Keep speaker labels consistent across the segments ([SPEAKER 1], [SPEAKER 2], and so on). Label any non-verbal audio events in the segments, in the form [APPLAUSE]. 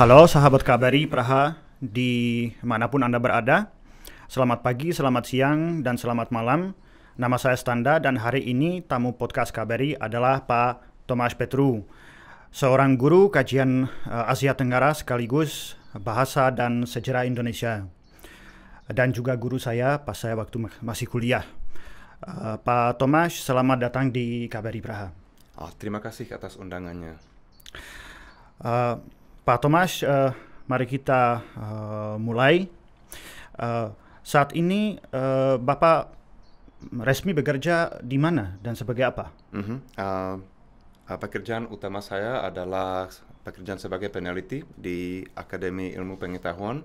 [SPEAKER 1] Halo sahabat kabari Praha di manapun Anda berada. Selamat pagi, selamat siang, dan selamat malam. Nama saya Standa dan hari ini tamu podcast kabari adalah Pak Tomas Petru. Seorang guru kajian eh, Asia Tenggara sekaligus bahasa dan sejarah Indonesia. Dan juga guru saya pas saya waktu masih kuliah. Eh, Pak Tomas, selamat datang di KBRI Praha.
[SPEAKER 2] Oh, terima kasih atas undangannya.
[SPEAKER 1] Uh, Pak Tomas, uh, mari kita uh, mulai. Uh, saat ini uh, Bapak resmi bekerja di mana dan sebagai apa?
[SPEAKER 2] Mm -hmm. uh, pekerjaan utama saya adalah pekerjaan sebagai peneliti di Akademi Ilmu Pengetahuan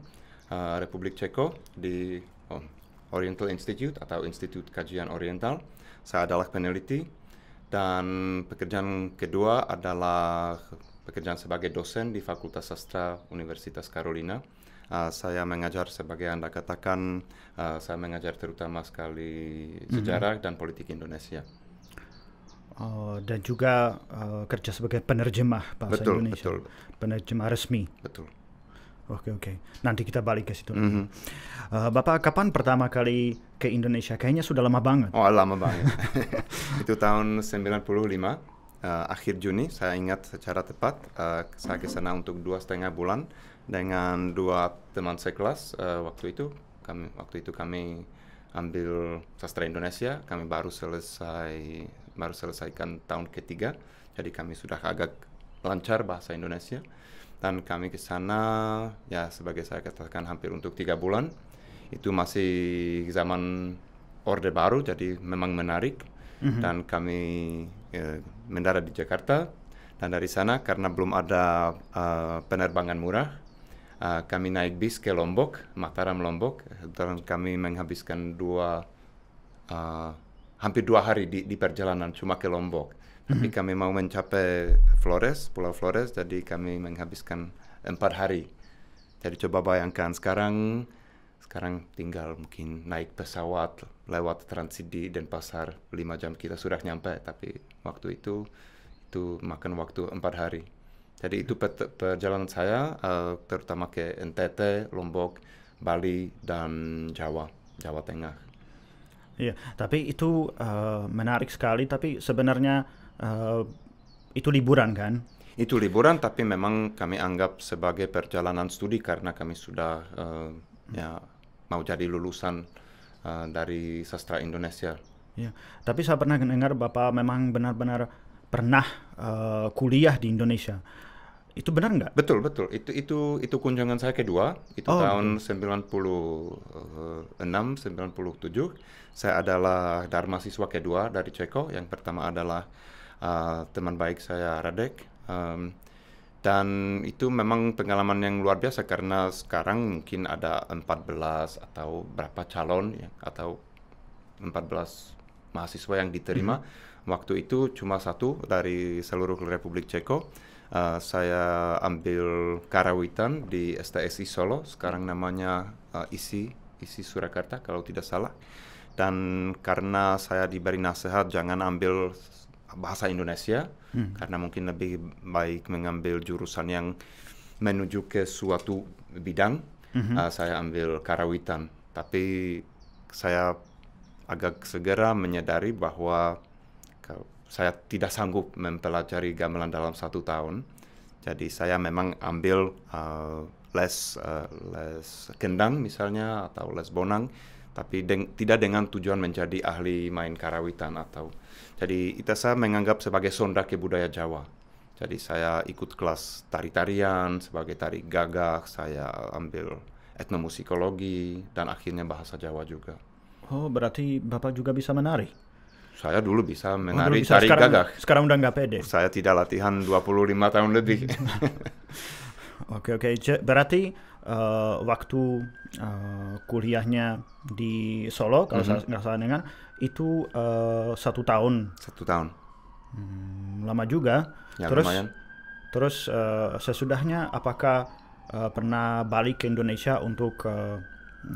[SPEAKER 2] uh, Republik Ceko di oh, Oriental Institute atau Institut Kajian Oriental. Saya adalah peneliti dan pekerjaan kedua adalah pekerjaan sebagai dosen di Fakultas Sastra Universitas Carolina. Uh, saya mengajar sebagai Anda katakan, uh, saya mengajar terutama sekali mhm. sejarah mm -hmm. dan politik Indonesia.
[SPEAKER 1] Uh, dan juga uh, kerja sebagai penerjemah bahasa betul, Indonesia, betul. penerjemah resmi. Betul. Oke okay, oke. Okay. Nanti kita balik ke situ. Mm -hmm. uh, Bapak kapan pertama kali ke Indonesia? Kayaknya sudah lama banget.
[SPEAKER 2] Oh lama banget. [LAUGHS] Itu tahun 95 uh, akhir Juni saya ingat secara tepat uh, saya ke sana untuk dua setengah bulan dengan dua teman sekelas uh, waktu itu kami waktu itu kami ambil sastra Indonesia kami baru selesai baru selesaikan tahun ketiga jadi kami sudah agak lancar bahasa Indonesia dan kami ke sana ya sebagai saya katakan hampir untuk tiga bulan itu masih zaman Orde Baru jadi memang menarik mm -hmm. dan kami Eh, mendarat di Jakarta dan dari sana karena belum ada uh, penerbangan murah uh, kami naik bis ke Lombok Mataram Lombok dan kami menghabiskan dua uh, hampir dua hari di, di perjalanan cuma ke Lombok mhm. tapi kami mau mencapai Flores Pulau Flores jadi kami menghabiskan empat hari jadi coba bayangkan sekarang sekarang tinggal mungkin naik pesawat lewat transit di Denpasar 5 jam kita sudah nyampe tapi waktu itu itu makan waktu empat hari jadi itu perjalanan saya uh, terutama ke NTT Lombok Bali dan Jawa Jawa Tengah
[SPEAKER 1] Iya, tapi itu uh, menarik sekali. Tapi sebenarnya uh, itu liburan kan?
[SPEAKER 2] Itu liburan, tapi memang kami anggap sebagai perjalanan studi karena kami sudah uh, ya mau jadi lulusan uh, dari sastra Indonesia.
[SPEAKER 1] Ya, tapi saya pernah dengar bapak memang benar-benar pernah uh, kuliah di Indonesia. Itu benar nggak?
[SPEAKER 2] Betul betul. Itu itu itu kunjungan saya kedua. Itu oh, tahun betul. 96 97. Eh, saya adalah dharma siswa kedua dari Ceko. Yang pertama adalah uh, teman baik saya Radek. Um, dan itu memang pengalaman yang luar biasa karena sekarang mungkin ada 14 atau berapa calon ya, atau 14 mahasiswa yang diterima. Mm -hmm. Waktu itu cuma satu dari seluruh Republik Ceko. Uh, saya ambil karawitan di STSI Solo, sekarang namanya uh, eh, ISI ISI Surakarta kalau tidak salah. Dan karena saya diberi nasihat jangan ambil bahasa Indonesia hmm. karena mungkin lebih baik mengambil jurusan yang menuju ke suatu bidang. hmm Uh, saya ambil karawitan, tapi saya agak segera menyadari bahwa saya tidak sanggup mempelajari gamelan dalam satu tahun. Jadi saya memang ambil uh, les uh, les kendang misalnya atau les bonang tapi deng tidak dengan tujuan menjadi ahli main karawitan atau jadi itu saya menganggap sebagai sonda ke budaya Jawa. Jadi saya ikut kelas tari-tarian sebagai tari gagah. saya ambil etnomusikologi dan akhirnya bahasa Jawa juga.
[SPEAKER 1] Oh, berarti Bapak juga bisa menari?
[SPEAKER 2] Saya dulu bisa oh, menari oh, dulu bisa. tari sekarang, gagak. Sekarang udah nggak pede. Saya tidak latihan 25 tahun lebih. [LAUGHS]
[SPEAKER 1] Oke, oke. Okay, okay. Berarti uh, waktu uh, kuliahnya di Solo kalau mm -hmm. nggak salah dengar itu uh, satu tahun satu tahun hmm, lama juga ya, terus lumayan. terus uh, sesudahnya apakah uh, pernah balik ke Indonesia untuk uh,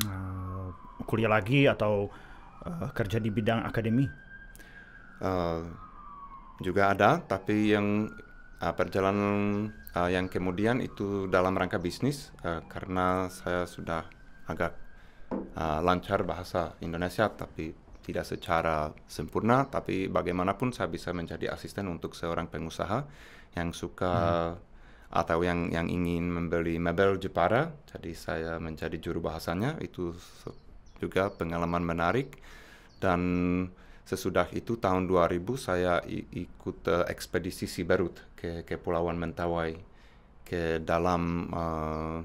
[SPEAKER 1] uh, kuliah lagi atau uh, kerja di bidang akademi uh,
[SPEAKER 2] juga ada tapi yang uh, perjalanan uh, yang kemudian itu dalam rangka bisnis uh, karena saya sudah agak uh, lancar bahasa Indonesia tapi tidak secara sempurna tapi bagaimanapun saya bisa menjadi asisten untuk seorang pengusaha yang suka hmm. atau yang yang ingin membeli mebel Jepara jadi saya menjadi juru bahasanya itu juga pengalaman menarik dan sesudah itu tahun 2000 saya ikut uh, ekspedisi Siberut ke Kepulauan Mentawai ke dalam uh,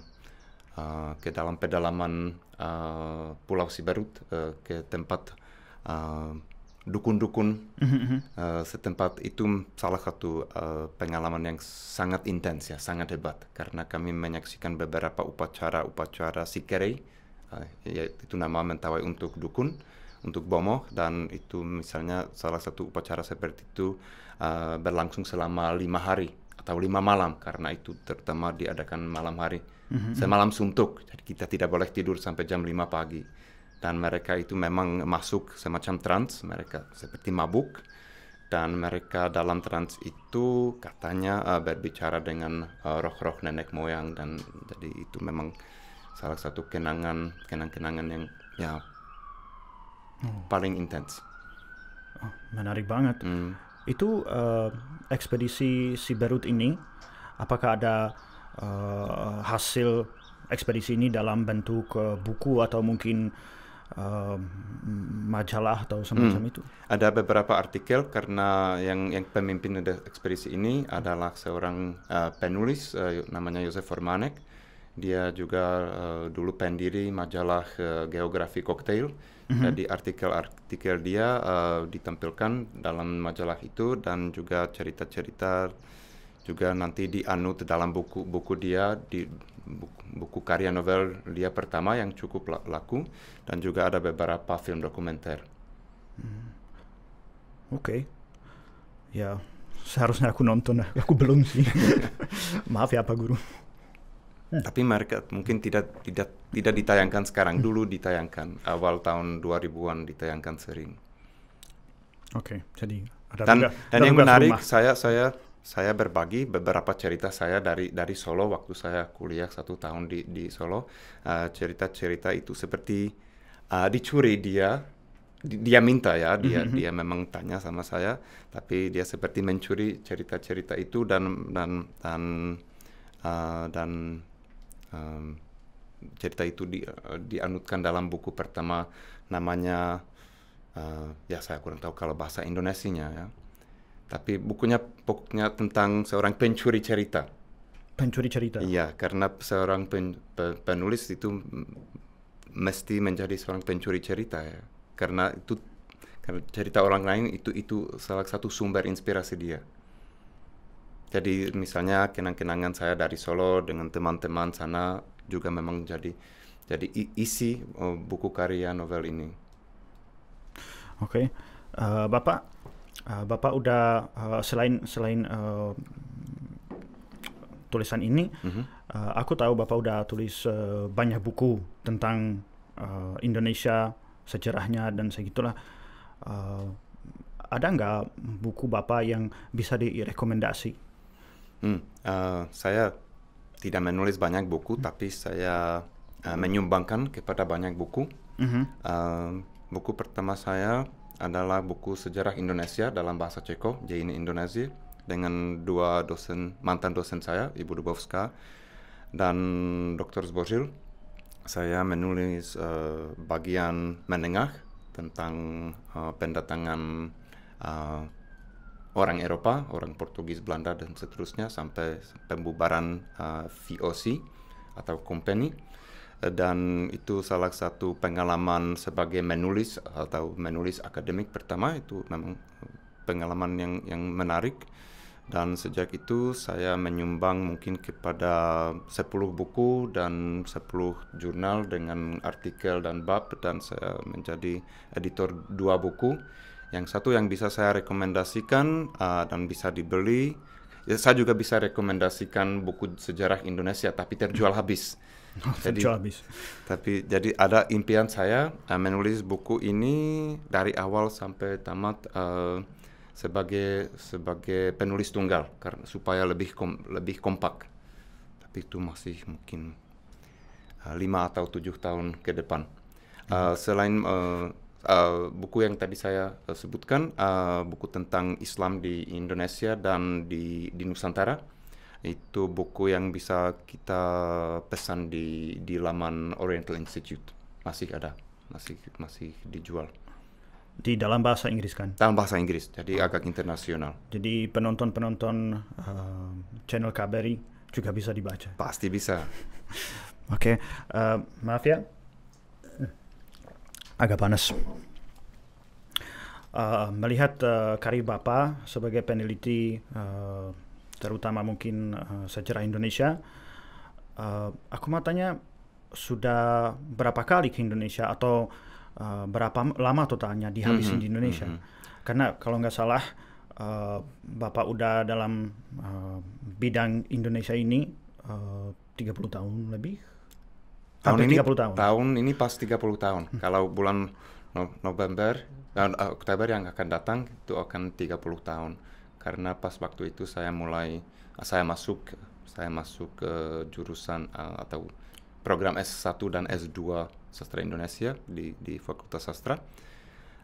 [SPEAKER 2] uh, ke dalam pedalaman uh, Pulau Siberut uh, ke tempat dukun-dukun uh, setempat itu salah satu uh, pengalaman yang sangat intens ya sangat hebat karena kami menyaksikan beberapa upacara-upacara sikerei uh, yaitu nama mentawai untuk dukun untuk bomoh dan itu misalnya salah satu upacara seperti itu uh, berlangsung selama lima hari atau lima malam karena itu terutama diadakan malam hari mm-hmm. semalam suntuk jadi kita tidak boleh tidur sampai jam lima pagi dan mereka itu memang masuk semacam trans mereka seperti mabuk dan mereka dalam trans itu katanya uh, berbicara dengan uh, roh-roh nenek moyang dan jadi itu memang salah satu kenangan kenang-kenangan yang ya Oh. Paling intens.
[SPEAKER 1] Oh, menarik banget. Mm. Itu uh, ekspedisi si Berut ini, apakah ada uh, hasil ekspedisi ini dalam bentuk uh, buku atau mungkin uh, majalah atau semacam mm. itu?
[SPEAKER 2] Ada beberapa artikel karena yang yang pemimpin ekspedisi ini adalah seorang uh, penulis uh, namanya Josef Formanek. Dia juga uh, dulu pendiri majalah uh, Geografi Cocktail Mm-hmm. Jadi artikel-artikel dia uh, ditampilkan dalam majalah itu dan juga cerita-cerita juga nanti dianut dalam buku-buku dia di buku, buku karya novel dia pertama yang cukup laku dan juga ada beberapa film dokumenter. Hmm.
[SPEAKER 1] Oke, okay. ya seharusnya aku nonton, aku belum sih. [LAUGHS] Maaf ya Pak Guru.
[SPEAKER 2] Hmm. Tapi market mungkin tidak tidak tidak ditayangkan sekarang. Hmm. Dulu ditayangkan awal tahun 2000-an ditayangkan sering.
[SPEAKER 1] Oke, okay, jadi ada dan juga, dan ada yang menarik rumah.
[SPEAKER 2] saya saya saya berbagi beberapa cerita saya dari dari Solo waktu saya kuliah satu tahun di di Solo eh, cerita-cerita uh, itu seperti uh, dicuri dia dia minta ya hmm, dia mm -hmm. dia memang tanya sama saya tapi dia seperti mencuri cerita-cerita itu dan dan dan uh, dan um, cerita itu di, eh, dianutkan dalam buku pertama namanya uh, ya saya kurang tahu kalau bahasa Indonesianya ya tapi bukunya pokoknya tentang seorang pencuri cerita pencuri cerita iya karena seorang pen, pe, penulis itu mesti menjadi seorang pencuri cerita ya karena itu karena cerita orang lain itu itu salah satu sumber inspirasi dia jadi misalnya kenang-kenangan saya dari Solo dengan teman-teman sana juga memang jadi jadi isi eh, buku karya novel
[SPEAKER 1] ini. Oke, okay. uh, eh, Bapak, uh, Bapak udah uh, selain selain uh, tulisan ini, mm -hmm. uh, aku tahu Bapak udah tulis uh, banyak buku tentang uh, Indonesia sejarahnya dan segitulah. Uh, ada nggak buku Bapak yang bisa direkomendasi?
[SPEAKER 2] Hmm, uh, saya tidak menulis banyak buku, hmm. tapi saya uh, menyumbangkan kepada banyak buku. hmm Uh, buku pertama saya adalah buku sejarah Indonesia dalam bahasa Ceko, Jain Indonesia, dengan dua dosen mantan dosen saya, Ibu Dubovska dan Dr. Zboril. Saya menulis uh, bagian menengah tentang uh, pendatangan uh, orang Eropa, orang Portugis, Belanda dan seterusnya sampai pembubaran uh, eh, VOC atau company eh, dan itu salah satu pengalaman sebagai menulis atau menulis akademik pertama itu memang pengalaman yang yang menarik dan sejak itu saya menyumbang mungkin kepada 10 buku dan 10 jurnal dengan artikel dan bab dan saya menjadi editor dua buku yang satu yang bisa saya rekomendasikan uh, dan bisa dibeli, ya, saya juga bisa rekomendasikan buku sejarah Indonesia tapi terjual habis. [LAUGHS] Oh, jadi, terjual habis. Tapi jadi ada impian saya uh, menulis buku ini dari awal sampai tamat uh, sebagai sebagai penulis tunggal karena supaya lebih kom, lebih kompak. Tapi itu masih mungkin uh, lima atau tujuh tahun ke depan. Uh, selain uh, uh, buku yang tadi saya eh, sebutkan, uh, buku tentang Islam di Indonesia dan di, di Nusantara. Itu buku yang bisa kita pesan di, di laman Oriental Institute. Masih ada, masih masih dijual.
[SPEAKER 1] Di dalam bahasa Inggris kan?
[SPEAKER 2] Dalam bahasa Inggris, jadi oh. agak internasional.
[SPEAKER 1] Jadi penonton-penonton uh, channel KBRI juga bisa dibaca? Pasti bisa. [LAUGHS] Oke, okay. uh, maaf ya agak panas. Uh, melihat uh, karir Bapak sebagai peneliti uh, terutama mungkin uh, sejarah Indonesia, uh, aku mau tanya sudah berapa kali ke Indonesia atau uh, berapa lama totalnya dihabisin mm -hmm. di Indonesia? Mm -hmm. Karena kalau nggak salah uh, Bapak udah dalam uh, bidang Indonesia ini uh, 30 tahun lebih tahun ini tahun.
[SPEAKER 2] tahun ini pas 30 tahun. Hmm. Kalau bulan no November dan uh, eh, Oktober yang akan datang itu akan 30 tahun. Karena pas waktu itu saya mulai saya masuk saya masuk ke jurusan uh, atau program S1 dan S2 sastra Indonesia di di Fakultas Sastra.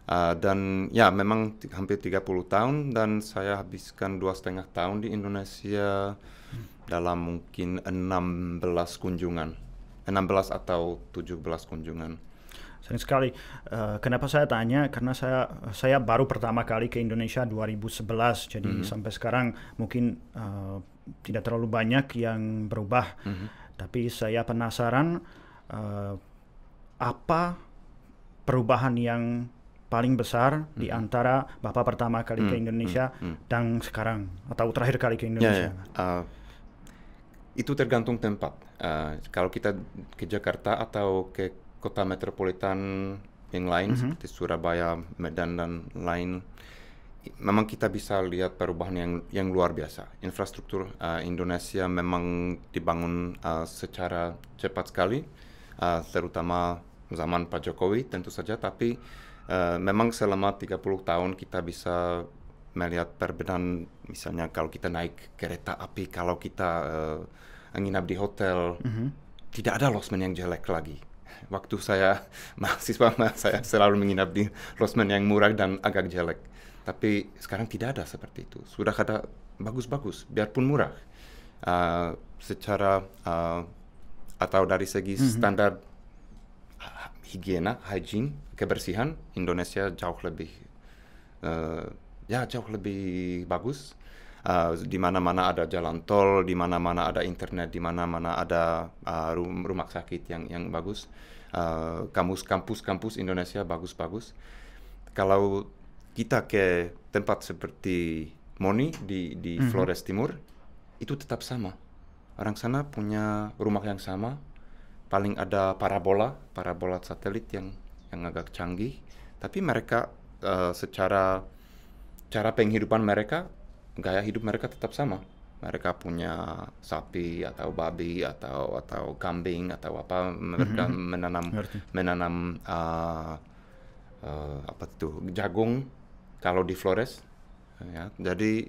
[SPEAKER 2] Uh, dan ya memang hampir 30 tahun dan saya habiskan dua setengah tahun di Indonesia hmm. dalam mungkin 16 kunjungan 16 atau 17 kunjungan.
[SPEAKER 1] Sering sekali. Uh, kenapa saya tanya? Karena saya saya baru pertama kali ke Indonesia 2011, jadi mm -hmm. sampai sekarang mungkin uh, tidak terlalu banyak yang berubah. Mm -hmm. Tapi saya penasaran uh, apa perubahan yang paling besar mm -hmm. di mhm. antara bapak pertama kali mm -hmm. ke mhm. Indonesia mm -hmm. dan sekarang atau terakhir kali ke ya, ya. Indonesia. Yeah,
[SPEAKER 2] yeah. Uh, itu tergantung tempat Eh, kalau kita ke Jakarta atau ke kota metropolitan yang lain mm -hmm. seperti Surabaya, Medan dan lain, memang kita bisa lihat perubahan yang yang luar biasa. Infrastruktur uh, Indonesia memang dibangun uh, secara cepat sekali, uh, terutama zaman Pak Jokowi tentu saja, tapi uh, memang selama 30 tahun kita bisa melihat perbedaan misalnya kalau kita naik kereta api, kalau kita uh, nginap di hotel. Mm-hmm. Tidak ada losmen yang jelek lagi. Waktu saya [LAUGHS] mahasiswa, saya selalu menginap di losmen yang murah dan agak jelek. Tapi sekarang tidak ada seperti itu. Sudah ada bagus-bagus, biarpun murah. Uh, secara uh, atau dari segi mm-hmm. standar higiena, hygiene, kebersihan, Indonesia jauh lebih uh, ya jauh lebih bagus uh, di mana-mana ada jalan tol, di mana-mana ada internet, di mana-mana ada uh, rumah sakit yang yang bagus. Uh, kampus-kampus Indonesia bagus-bagus. Kalau kita ke tempat seperti Moni di di mm -hmm. Flores Timur itu tetap sama. Orang sana punya rumah yang sama, paling ada parabola, parabola satelit yang yang agak canggih, tapi mereka uh, secara cara penghidupan mereka gaya hidup mereka tetap sama mereka punya sapi atau babi atau atau kambing atau apa mereka mm-hmm. menanam Merti. menanam uh, uh, apa tuh jagung kalau di Flores ya jadi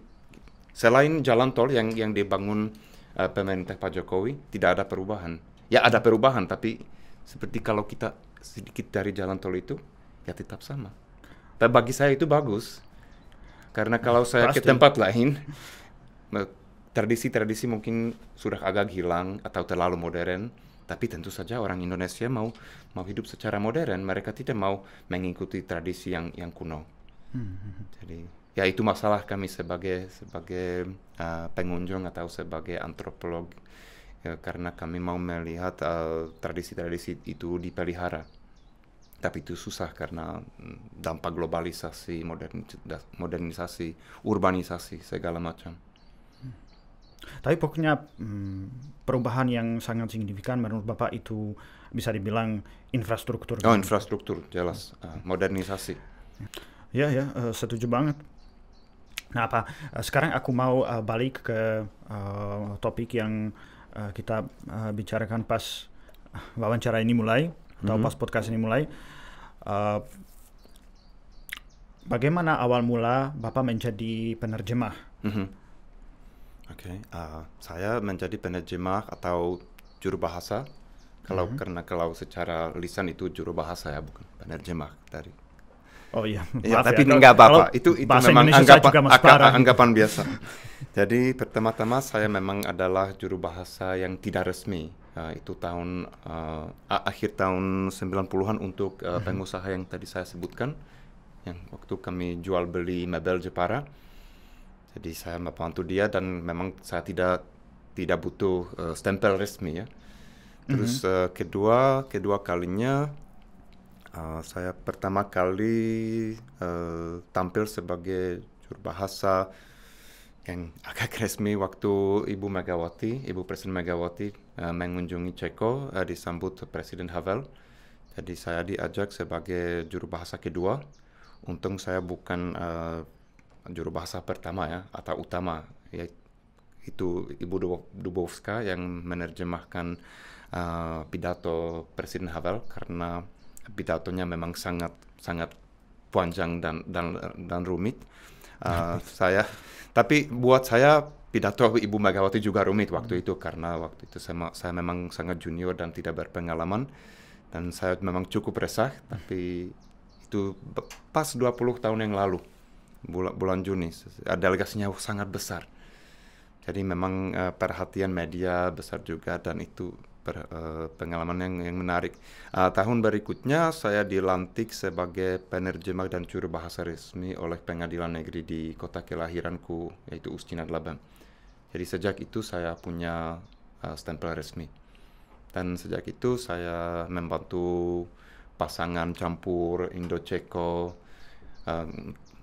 [SPEAKER 2] selain jalan tol yang yang dibangun uh, pemerintah Pak Jokowi tidak ada perubahan ya ada perubahan tapi seperti kalau kita sedikit dari jalan tol itu ya tetap sama tapi bagi saya itu bagus karena kalau saya Pasti. ke tempat lain, tradisi-tradisi mungkin sudah agak hilang atau terlalu modern. Tapi tentu saja orang Indonesia mau mau hidup secara modern. Mereka tidak mau mengikuti tradisi yang yang kuno. Hmm. Jadi ya itu masalah kami sebagai sebagai uh, pengunjung atau sebagai antropolog ya, karena kami mau melihat eh, tradisi-tradisi uh, tradisi -tradisi itu dipelihara tapi itu susah karena mm, dampak globalisasi, modernisasi, urbanisasi segala macam.
[SPEAKER 1] Tapi pokoknya mm, perubahan yang sangat signifikan menurut Bapak itu bisa dibilang infrastruktur. Oh,
[SPEAKER 2] infrastruktur jelas ah, modernisasi.
[SPEAKER 1] Ya ya eh, setuju banget. Nah apa eh, sekarang aku mau eh, balik ke topik yang kita bicarakan pas wawancara ini mulai atau hmm. pas podcast ini mulai uh, bagaimana awal mula Bapak menjadi penerjemah?
[SPEAKER 2] Mm-hmm. Oke, okay. uh, eh, saya menjadi penerjemah atau juru bahasa. Kalau mm-hmm. karena kalau secara lisan itu juru bahasa ya, bukan penerjemah dari. Oh
[SPEAKER 1] iya. Ya, tapi ya, enggak apa-apa. Itu itu memang anggapan gitu. anggapan biasa.
[SPEAKER 2] Jadi pertama-tama saya memang adalah juru bahasa yang tidak resmi. Uh, itu tahun uh, akhir tahun 90-an untuk uh, pengusaha yang tadi saya sebutkan yang waktu kami jual beli mebel Jepara. Jadi saya membantu dia dan memang saya tidak tidak butuh uh, stempel resmi ya. Terus mm -hmm. uh, kedua kedua kalinya uh, saya pertama kali uh, tampil sebagai juru bahasa yang agak [LAUGHS] resmi waktu Ibu Megawati, Ibu Presiden Megawati Eh, mengunjungi Ceko eh, disambut Presiden Havel. Jadi saya diajak sebagai juru bahasa kedua. Untung saya bukan uh, juru bahasa pertama ya atau utama ya, Itu Ibu Dubowska yang menerjemahkan uh, pidato Presiden Havel karena pidatonya memang sangat sangat panjang dan dan dan rumit. Uh, [LAUGHS] saya tapi buat saya pidato Ibu Megawati juga rumit waktu itu karena waktu itu saya, saya memang sangat junior dan tidak berpengalaman dan saya memang cukup resah tapi itu pas 20 tahun yang lalu bulan, bulan Juni delegasinya sangat besar jadi memang uh, perhatian media besar juga dan itu per, uh, pengalaman yang, yang menarik. Uh, tahun berikutnya saya dilantik sebagai penerjemah dan juru bahasa resmi oleh Pengadilan Negeri di kota kelahiranku yaitu Ustinad Laban. Jadi sejak itu saya punya uh, stempel resmi. Dan sejak itu saya membantu pasangan campur Indo-Ceko uh, eh,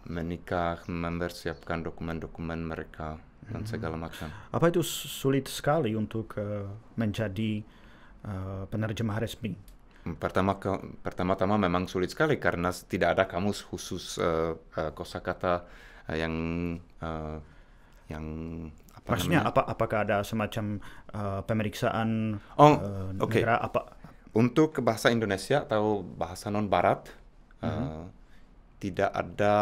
[SPEAKER 2] menikah, mempersiapkan dokumen-dokumen mereka hmm. dan segala macam.
[SPEAKER 1] Apa itu sulit sekali untuk uh, menjadi uh, penerjemah resmi?
[SPEAKER 2] Hmm, pertama pertama-tama memang sulit sekali karena tidak ada kamus khusus uh, uh, kosakata yang uh, yang
[SPEAKER 1] apa maksudnya namanya? apa apakah ada semacam uh, pemeriksaan oh, uh, eh, okay.
[SPEAKER 2] apa untuk bahasa Indonesia atau bahasa non Barat eh, mm -hmm. uh, tidak ada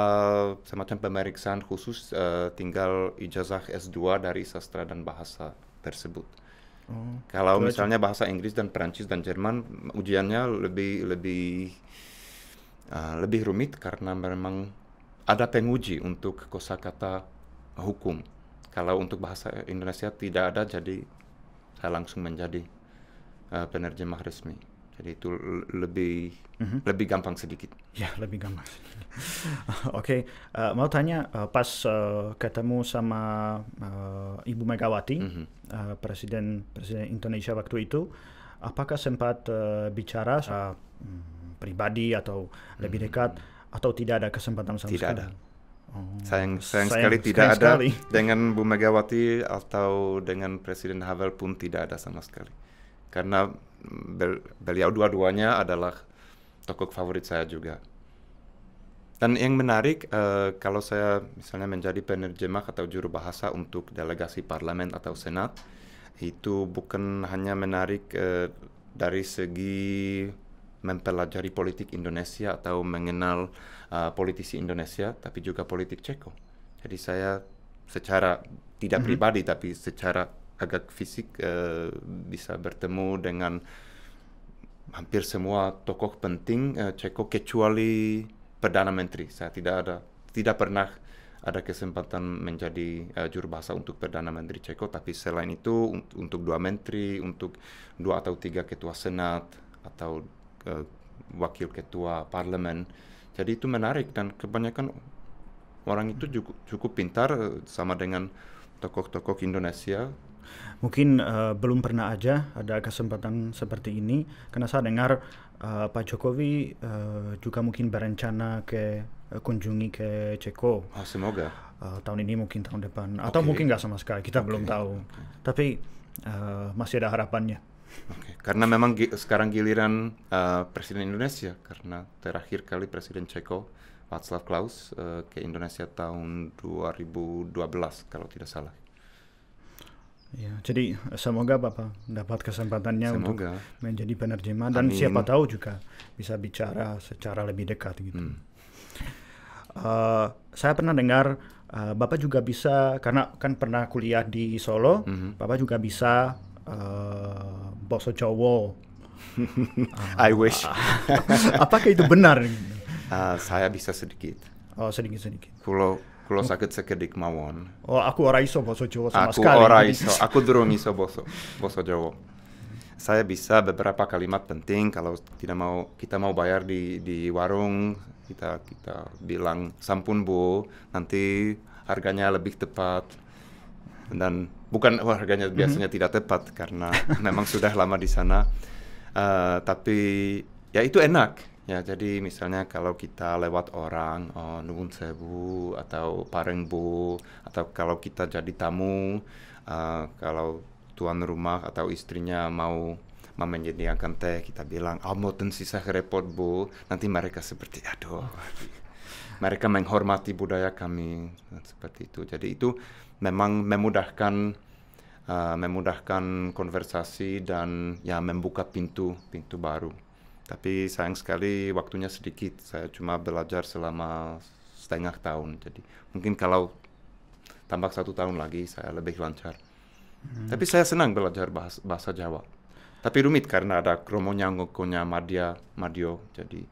[SPEAKER 2] semacam pemeriksaan khusus uh, tinggal ijazah S2 dari sastra dan bahasa tersebut. Oh, Kalau misalnya aja. bahasa Inggris dan Perancis dan Jerman ujiannya lebih lebih uh, lebih rumit karena memang ada penguji untuk kosakata hukum kalau untuk bahasa Indonesia tidak ada jadi saya eh, langsung menjadi uh, penerjemah resmi jadi itu lebih mm-hmm. lebih gampang sedikit
[SPEAKER 1] ya lebih gampang [LAUGHS] oke okay. uh, eh, mau tanya uh, pas uh, ketemu sama uh, Ibu Megawati mm-hmm. uh, presiden presiden Indonesia waktu itu apakah sempat uh, bicara uh, pribadi atau lebih mhm. dekat mm-hmm. atau tidak ada kesempatan sama tidak sekali ada sayang, sayang, sekali tidak sayang ada sekali.
[SPEAKER 2] [LAUGHS] dengan Bu Megawati atau dengan Presiden Havel pun tidak ada sama sekali. Karena mm, beliau dua-duanya adalah tokoh favorit saya juga. Dan yang menarik uh, kalau saya misalnya menjadi penerjemah atau juru bahasa untuk delegasi parlemen atau senat itu bukan hanya menarik uh, dari segi mempelajari politik Indonesia atau mengenal Eh, politisi Indonesia tapi juga politik Ceko. Jadi saya secara tidak mm -hmm. pribadi tapi secara agak fisik uh, bisa bertemu dengan hampir semua tokoh penting uh, Ceko kecuali perdana menteri. Saya tidak ada tidak pernah ada kesempatan menjadi uh, juru bahasa untuk perdana menteri Ceko tapi selain itu un untuk dua menteri, untuk dua atau tiga ketua senat atau uh, wakil ketua parlemen jadi itu menarik dan kebanyakan orang itu cukup, cukup pintar eh, sama dengan tokoh-tokoh Indonesia
[SPEAKER 1] mungkin uh, belum pernah aja ada kesempatan seperti ini karena saya dengar uh, Pak Jokowi uh, juga mungkin berencana ke uh, kunjungi ke Ceko
[SPEAKER 2] oh, semoga
[SPEAKER 1] uh, tahun ini mungkin tahun depan atau mungkin nggak sama sekali kita okay. belum tahu okay. tapi uh, masih ada harapannya
[SPEAKER 2] Okay. Karena memang gi sekarang giliran uh, Presiden Indonesia, karena terakhir kali Presiden Ceko Václav Klaus uh, ke Indonesia tahun 2012 kalau tidak salah.
[SPEAKER 1] Ya, jadi semoga Bapak dapat kesempatannya semoga. untuk menjadi penerjemah dan siapa tahu juga bisa bicara secara lebih dekat gitu. Hmm. Uh, saya pernah dengar uh, Bapak juga bisa karena kan pernah kuliah di Solo, -hmm. Bapak juga bisa uh, Bakso cowo. [LAUGHS] Ah. I wish. [LAUGHS] Apakah itu benar?
[SPEAKER 2] Uh, saya bisa sedikit.
[SPEAKER 1] Oh, sedikit-sedikit.
[SPEAKER 2] Kalau kalau sakit sekedik mawon.
[SPEAKER 1] Oh, aku ora iso boso Jawa sama aku sekali. ora iso, aku durung
[SPEAKER 2] iso boso boso Jawa. Saya bisa beberapa kalimat penting kalau tidak mau kita mau bayar di di warung kita kita bilang sampun bu nanti harganya lebih tepat dan bukan harganya mhm. biasanya mm -hmm. tidak tepat karena [LAUGHS] memang sudah lama di sana. Uh, tapi ya itu enak ya. Jadi misalnya kalau kita lewat orang oh, Nuwun sebu atau parengbu atau kalau kita jadi tamu uh, kalau tuan rumah atau istrinya mau mau menyediakan teh kita bilang mau oh, amoten sisa repot bu nanti mereka seperti aduh oh. mereka menghormati budaya kami seperti itu jadi itu memang memudahkan uh, memudahkan konversasi dan ya membuka pintu pintu baru. Tapi sayang sekali waktunya sedikit. Saya cuma belajar selama setengah tahun. Jadi mungkin kalau tambah satu tahun lagi saya lebih lancar. Hmm. Tapi saya senang belajar bahasa, bahasa Jawa. Tapi rumit karena ada kromonya, ngokonya, madia, madio. Jadi.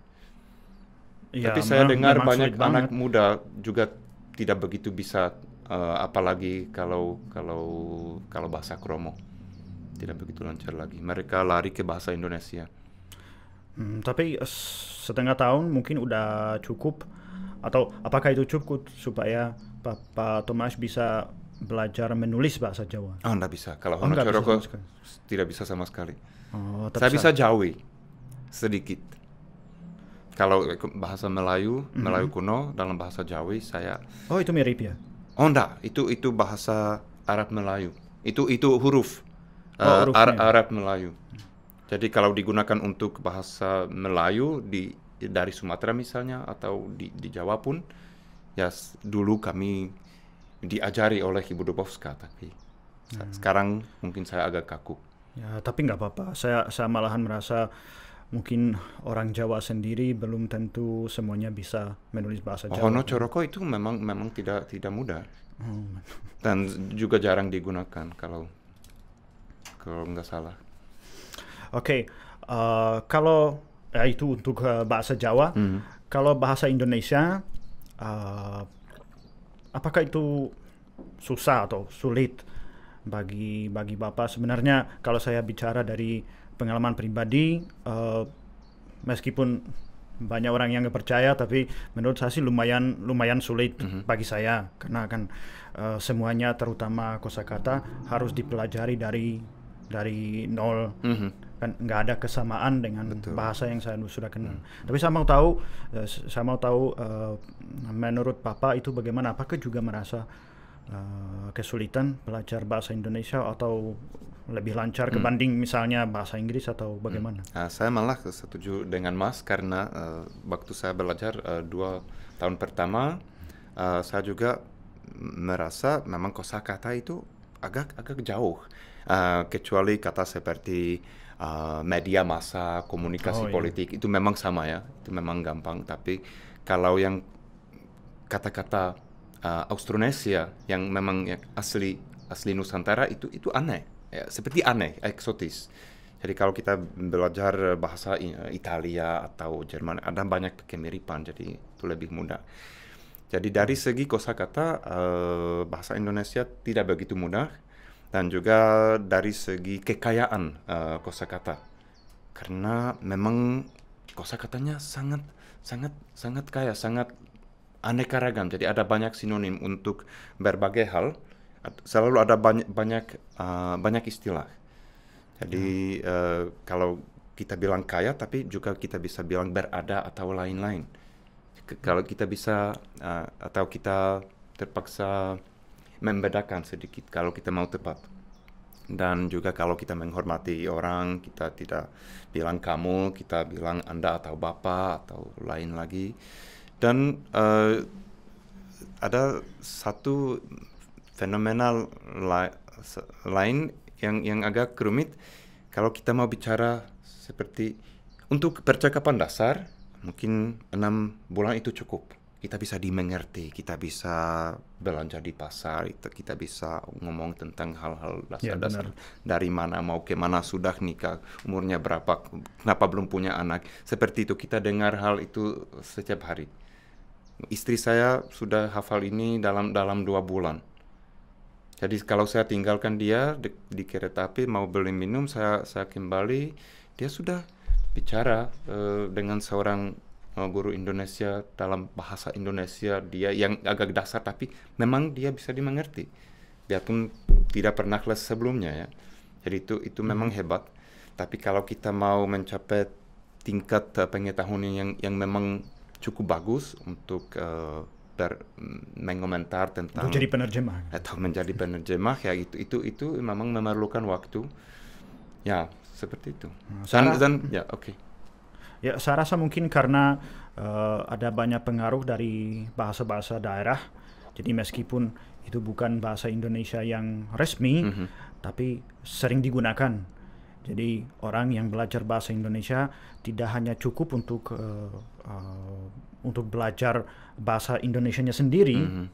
[SPEAKER 1] Ya, Tapi saya dengar banyak anak
[SPEAKER 2] muda juga tidak begitu bisa uh, apalagi kalau kalau kalau bahasa Kromo tidak begitu lancar lagi. Mereka lari ke bahasa Indonesia.
[SPEAKER 1] Hmm, tapi eh, setengah tahun mungkin udah cukup atau apakah itu cukup supaya Pak Thomas bisa belajar menulis bahasa Jawa? Ah, oh, bisa.
[SPEAKER 2] Kalau Hono oh, bisa tidak bisa sama sekali. Oh, saya bisa Jawi sedikit. Kalau bahasa Melayu, mm -hmm. Melayu kuno dalam bahasa Jawi saya
[SPEAKER 1] Oh, itu mirip ya?
[SPEAKER 2] Oh enggak, itu itu bahasa Arab Melayu. Itu itu huruf oh, uh, Arab Melayu. Jadi kalau digunakan untuk bahasa Melayu di dari Sumatera misalnya atau di, di Jawa pun ya dulu kami diajari oleh Ibu Dubowska tapi hmm. sekarang mungkin saya agak kaku.
[SPEAKER 1] Ya, tapi nggak apa-apa. Saya saya malahan merasa mungkin orang Jawa sendiri belum tentu semuanya bisa menulis bahasa Jawa. Hono Coroko
[SPEAKER 2] itu memang memang tidak tidak mudah oh, dan juga jarang digunakan kalau kalau nggak salah.
[SPEAKER 1] Oke, okay. uh, eh, kalau ya itu untuk uh, bahasa Jawa. Mm. Kalau bahasa Indonesia, uh, apakah itu susah atau sulit bagi bagi bapak? Sebenarnya kalau saya bicara dari pengalaman pribadi uh, meskipun banyak orang yang nggak percaya tapi menurut saya sih lumayan lumayan sulit mm -hmm. bagi saya karena kan uh, semuanya terutama kosakata harus dipelajari dari dari nol mm -hmm. kan nggak ada kesamaan dengan Betul. bahasa yang saya sudah kenal mm -hmm. tapi saya mau tahu eh, saya mau tahu uh, menurut papa itu bagaimana apakah juga merasa uh, kesulitan belajar bahasa Indonesia atau lebih lancar hmm. kebanding misalnya bahasa Inggris atau hmm. bagaimana?
[SPEAKER 2] Hmm. Uh, saya malah setuju dengan Mas karena uh, waktu saya belajar uh, dua tahun pertama uh, saya juga merasa memang kosakata itu agak agak jauh uh, kecuali kata seperti uh, media massa komunikasi oh, iya. politik iya. itu memang sama ya itu memang gampang tapi kalau yang kata-kata uh, Austronesia yang memang asli asli Nusantara itu itu aneh ya, seperti aneh, eksotis. Jadi kalau kita belajar bahasa Italia atau Jerman ada banyak kemiripan, jadi itu lebih mudah. Jadi dari segi kosakata uh, bahasa Indonesia tidak begitu mudah dan juga dari segi kekayaan uh, kosakata karena memang kosakatanya sangat sangat sangat kaya, sangat aneka ragam. Jadi ada banyak sinonim untuk berbagai hal selalu ada banyak banyak uh, banyak istilah. Jadi hmm. uh, kalau kita bilang kaya, tapi juga kita bisa bilang berada atau lain-lain. kalau kita bisa uh, atau kita terpaksa membedakan sedikit kalau kita mau tepat. Dan juga kalau kita menghormati orang, kita tidak bilang kamu, kita bilang anda atau bapak atau lain lagi. Dan uh, ada satu fenomena la, lain yang yang agak rumit kalau kita mau bicara seperti untuk percakapan dasar mungkin enam bulan itu cukup kita bisa dimengerti kita bisa belanja di pasar itu kita bisa ngomong tentang hal-hal dasar-dasar ya, dari mana mau ke mana sudah nikah umurnya berapa kenapa belum punya anak seperti itu kita dengar hal itu setiap hari istri saya sudah hafal ini dalam dalam dua bulan jadi kalau saya tinggalkan dia di, di kereta api mau beli minum, saya saya kembali, dia sudah bicara uh, dengan seorang uh, guru Indonesia dalam bahasa Indonesia dia yang agak dasar tapi memang dia bisa dimengerti. Biarpun tidak pernah kelas sebelumnya ya. Jadi itu itu hmm. memang hebat. Tapi kalau kita mau mencapai tingkat eh, pengetahuan yang yang memang cukup bagus untuk uh, per mengomentar mm, tentang menjadi penerjemah gitu. atau menjadi penerjemah ya itu itu itu memang memerlukan waktu ya seperti itu nah, dan, dan ya oke okay.
[SPEAKER 1] ya saya rasa mungkin karena uh, ada banyak pengaruh dari bahasa-bahasa daerah jadi meskipun itu bukan bahasa Indonesia yang resmi mm -hmm. tapi sering digunakan jadi orang yang belajar bahasa Indonesia tidak hanya cukup untuk uh, uh, untuk belajar bahasa Indonesianya sendiri, mm -hmm.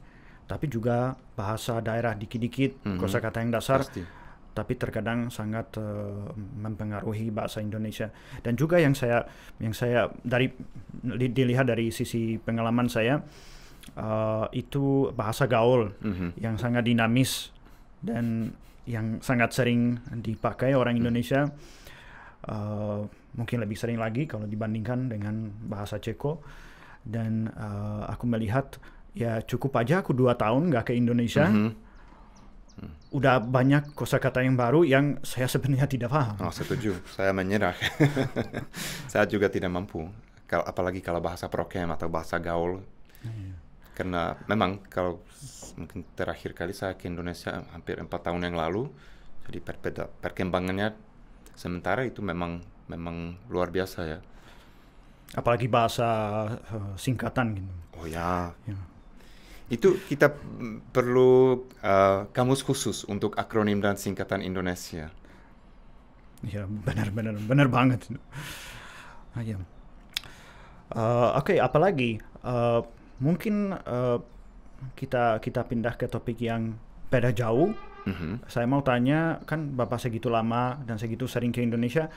[SPEAKER 1] tapi juga bahasa daerah dikit-dikit, mm -hmm. kosakata yang dasar. Pasti. Tapi terkadang sangat uh, mempengaruhi bahasa Indonesia. Dan juga yang saya yang saya dari li, dilihat dari sisi pengalaman saya uh, itu bahasa gaul mm -hmm. yang sangat dinamis dan yang sangat sering dipakai orang mhm. Indonesia. Mm -hmm. Uh, mungkin lebih sering lagi kalau dibandingkan dengan bahasa Ceko dan uh, aku melihat ya cukup aja aku dua tahun nggak ke Indonesia mm -hmm. Udah banyak kosakata yang baru yang saya sebenarnya tidak paham.
[SPEAKER 2] Oh, setuju. saya menyerah. [LAUGHS] saya juga tidak mampu. apalagi kalau bahasa prokem atau bahasa gaul. Hmm. Karena memang kalau mungkin terakhir kali saya ke Indonesia hampir empat tahun yang lalu, jadi perbeda perkembangannya sementara itu memang memang luar biasa ya
[SPEAKER 1] apalagi bahasa eh, singkatan gitu.
[SPEAKER 2] Oh ya. ya. Itu kita mm, perlu uh, kamus khusus untuk akronim dan singkatan Indonesia.
[SPEAKER 1] Ya benar-benar benar banget. Uh, Oke, okay, apalagi uh, mungkin uh, kita kita pindah ke topik yang beda jauh. Mm-hmm. Saya mau tanya kan bapak segitu lama dan segitu sering ke Indonesia,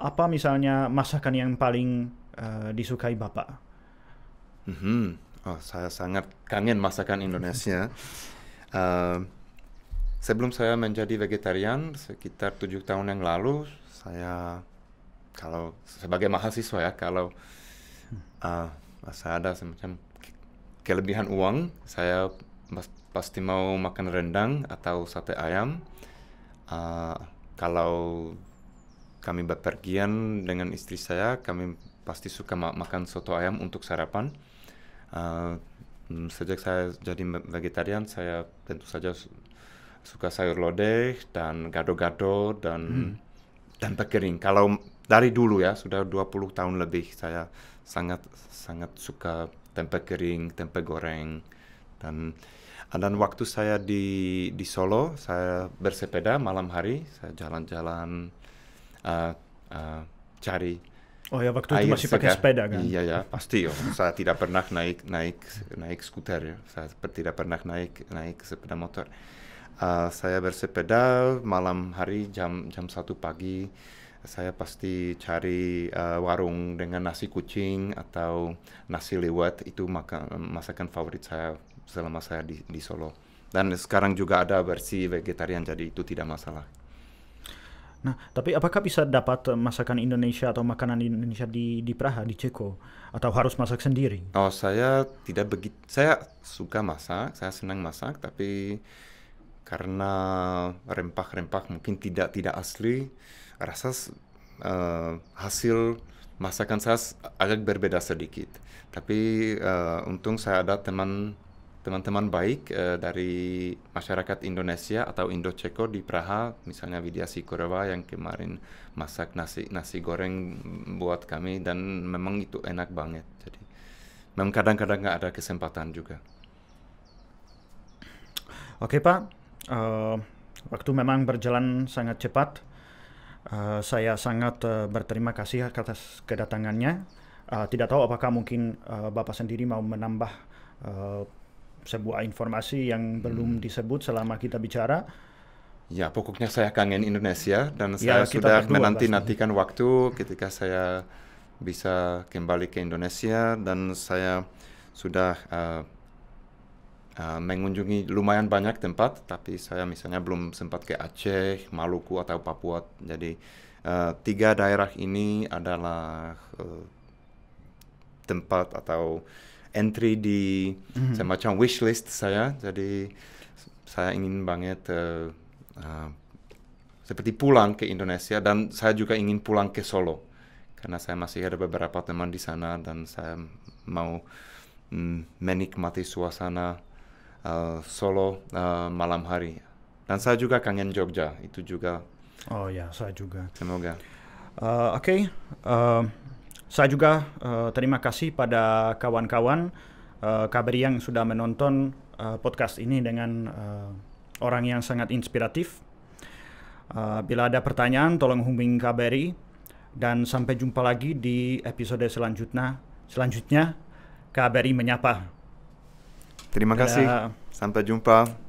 [SPEAKER 1] apa misalnya masakan yang paling uh, disukai Bapak?
[SPEAKER 2] Mm-hmm. Oh, saya sangat kangen masakan Indonesia. uh, [LAUGHS] sebelum saya menjadi vegetarian sekitar tujuh tahun yang lalu, saya kalau sebagai mahasiswa ya kalau uh, eh, saya ada semacam kelebihan uang, saya pasti mau makan rendang atau sate ayam. Uh, kalau kami bepergian dengan istri saya, kami pasti suka ma makan soto ayam untuk sarapan. Uh, sejak saya jadi vegetarian, saya tentu saja suka sayur lodeh dan gado-gado dan hmm. tempe kering. Kalau dari dulu ya, sudah 20 tahun lebih saya sangat sangat suka tempe kering, tempe goreng dan dan waktu saya di di Solo, saya bersepeda malam hari, saya jalan-jalan uh, uh, cari Oh ja, waktu itu masih pakai sepeda kan? Iya ya, pasti yo. Saya tidak pernah naik naik naik skuter ya. Saya tidak pernah naik naik sepeda motor. Uh, saya bersepeda malam hari jam jam satu pagi. Saya pasti cari uh, warung dengan nasi kucing atau nasi lewat itu maka, masakan favorit saya selama saya di, di Solo. Dan sekarang juga ada versi vegetarian jadi itu tidak masalah.
[SPEAKER 1] Nah, tapi apakah bisa dapat masakan Indonesia atau makanan Indonesia di di Praha, di Ceko, atau harus masak sendiri?
[SPEAKER 2] Oh, saya tidak begitu. Saya suka masak, saya senang masak, tapi karena rempah-rempah mungkin tidak tidak asli, rasa uh, hasil masakan saya agak berbeda sedikit. Tapi uh, untung saya ada teman teman-teman baik uh, dari masyarakat Indonesia atau Indo Ceko di Praha, misalnya Widya Sikorova yang kemarin masak nasi nasi goreng buat kami dan memang itu enak banget. Jadi memang kadang-kadang nggak ada kesempatan juga.
[SPEAKER 1] Oke Pak, uh, waktu memang berjalan sangat cepat. Uh, saya sangat uh, berterima kasih atas kedatangannya. Uh, tidak tahu apakah mungkin uh, Bapak sendiri mau menambah sebuah informasi yang hmm. belum disebut selama kita bicara.
[SPEAKER 2] Ya, pokoknya saya kangen Indonesia dan ya, saya sudah menanti-nantikan waktu ketika saya bisa kembali ke Indonesia dan saya sudah uh, uh, mengunjungi lumayan banyak tempat, tapi saya misalnya belum sempat ke Aceh, Maluku atau Papua. Jadi uh, tiga daerah ini adalah uh, tempat atau entry di mm-hmm. semacam wishlist saya. Jadi saya ingin banget uh, uh, seperti pulang ke Indonesia dan saya juga ingin pulang ke Solo karena saya masih ada beberapa teman di sana dan saya mau mm, menikmati suasana uh, Solo uh, malam hari dan saya juga kangen Jogja itu juga
[SPEAKER 1] oh ya saya juga semoga uh, oke okay. uh, saya juga uh, terima kasih pada kawan-kawan uh, eh, KBRI yang sudah menonton uh, podcast ini dengan uh, orang yang sangat inspiratif. Uh, bila ada pertanyaan, tolong hubungi KBRI dan sampai jumpa lagi di episode selanjutnya. Selanjutnya KBRI menyapa. Terima kasih.
[SPEAKER 2] Sampai jumpa.